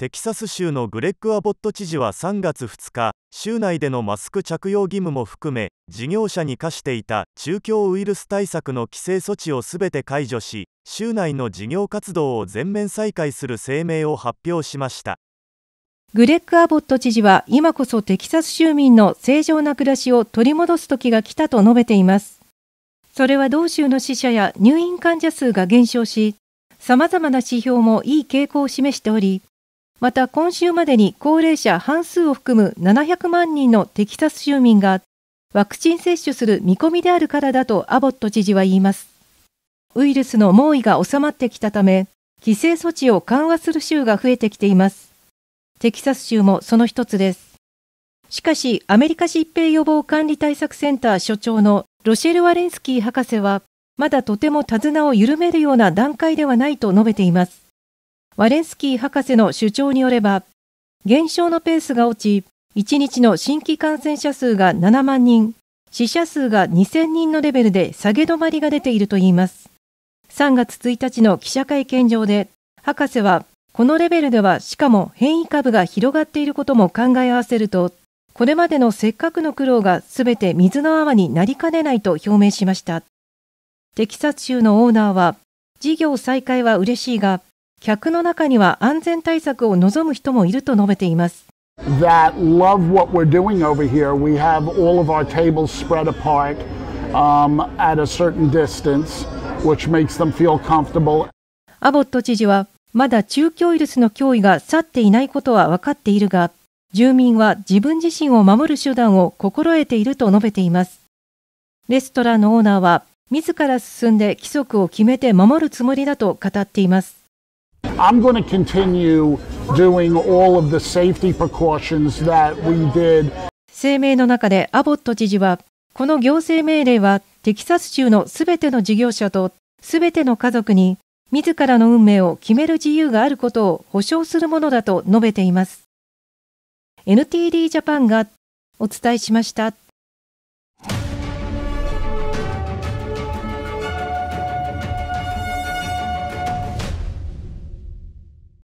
テキサス州のグレッグ・アボット知事は3月2日州内でのマスク着用義務も含め事業者に課していた中共ウイルス対策の規制措置をすべて解除し州内の事業活動を全面再開する声明を発表しましたグレッグ・アボット知事は今こそテキサス州民の正常な暮らしを取り戻す時が来たと述べていますそれは同州の死者や入院患者数が減少しさまざまな指標もいい傾向を示しておりまた今週までに高齢者半数を含む700万人のテキサス州民がワクチン接種する見込みであるからだとアボット知事は言いますウイルスの猛威が収まってきたため規制措置を緩和する州が増えてきていますテキサス州もその一つですしかしアメリカ疾病予防管理対策センター所長のロシェル・ワレンスキー博士はまだとても手綱を緩めるような段階ではないと述べていますワレンスキー博士の主張によれば、減少のペースが落ち、1日の新規感染者数が7万人、死者数が2000人のレベルで下げ止まりが出ているといいます。3月1日の記者会見上で、博士は、このレベルではしかも変異株が広がっていることも考え合わせると、これまでのせっかくの苦労がすべて水の泡になりかねないと表明しました。テキサス州のオーナーは、事業再開は嬉しいが、客の中には安全対策を望む人もいると述べています。That love what we're doing over here. We have all of our tables spread apart um, at a certain distance, which makes them feel comfortable. アボット知事は、まだ中共ウイルスの脅威が去っていないことは分かっているが、住民は自分自身を守る手段を心得ていると述べています。レストランのオーナーは、自ら進んで規則を決めて守るつもりだと語っています。I'm going to continue doing all of the safety precautions that we did. 声明の中でアボット知事は、この行政命令はテキサス州のすべての事業者とすべての家族に自らの運命を決める自由があることを保障するものだと述べています。NTD ジャパンがお伝えしました。